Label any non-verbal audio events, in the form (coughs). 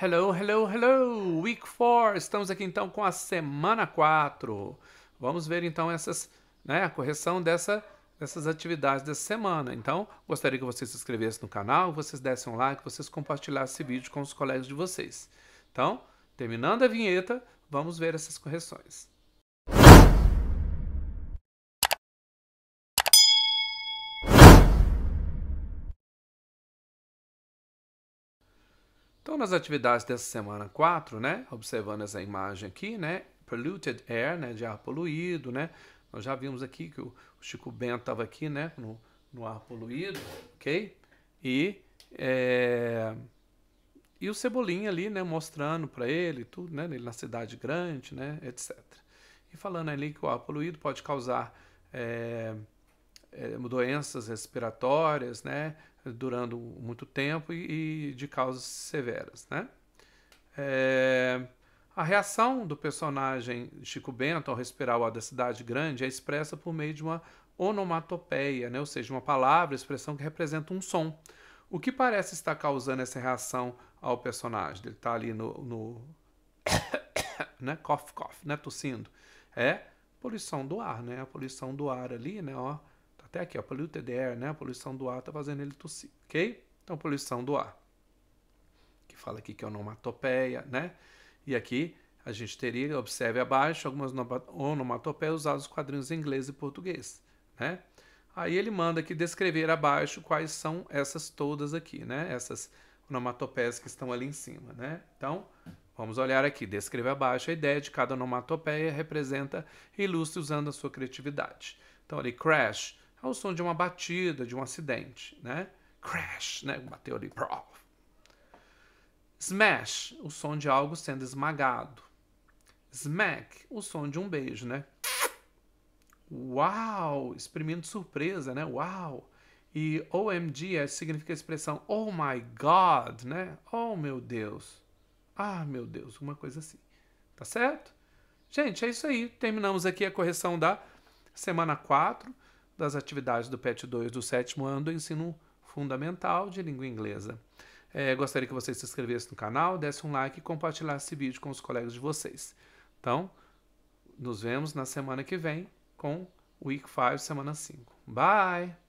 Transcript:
Hello, hello, hello! Week 4! Estamos aqui então com a semana 4. Vamos ver então essas, né, a correção dessa, dessas atividades dessa semana. Então, gostaria que vocês se inscrevessem no canal, vocês dessem um like, vocês compartilhassem esse vídeo com os colegas de vocês. Então, terminando a vinheta, vamos ver essas correções. Então, nas atividades dessa semana 4, né, observando essa imagem aqui, né, polluted air, né, de ar poluído, né, nós já vimos aqui que o Chico Bento estava aqui, né, no, no ar poluído, ok? E, é, e o Cebolinha ali, né, mostrando para ele tudo, né, ele na cidade grande, né, etc. E falando ali que o ar poluído pode causar é, é, doenças respiratórias, né, durando muito tempo e, e de causas severas. Né? É, a reação do personagem Chico Bento ao respirar o ar da cidade grande é expressa por meio de uma onomatopeia, né? ou seja, uma palavra, expressão que representa um som. O que parece estar causando essa reação ao personagem? Ele está ali no, no (coughs) né? Cough, cough, né? Tossindo. É poluição do ar, né? A poluição do ar ali, né? Ó, até aqui, ó, polluted air, né? A poluição do ar está fazendo ele tossir, ok? Então, poluição do ar. Que fala aqui que é onomatopeia, né? E aqui a gente teria, observe abaixo, algumas onomatopeias usadas nos quadrinhos em inglês e português, né? Aí ele manda aqui descrever abaixo quais são essas todas aqui, né? Essas onomatopeias que estão ali em cima, né? Então, Vamos olhar aqui. Descreva abaixo a ideia de cada onomatopeia, representa e ilustre usando a sua criatividade. Então, ali, crash, o som de uma batida, de um acidente, né? Crash, né? Bateu ali. Smash, o som de algo sendo esmagado. Smack, o som de um beijo, né? Uau! Exprimindo surpresa, né? Uau! E OMG significa a expressão Oh my God, né? Oh meu Deus. Ah, meu Deus, uma coisa assim. Tá certo? Gente, é isso aí. Terminamos aqui a correção da semana 4 das atividades do PET 2 do sétimo ano do ensino fundamental de língua inglesa. É, gostaria que vocês se inscrevessem no canal, dessem um like e compartilhassem esse vídeo com os colegas de vocês. Então, nos vemos na semana que vem com Week 5, semana 5. Bye!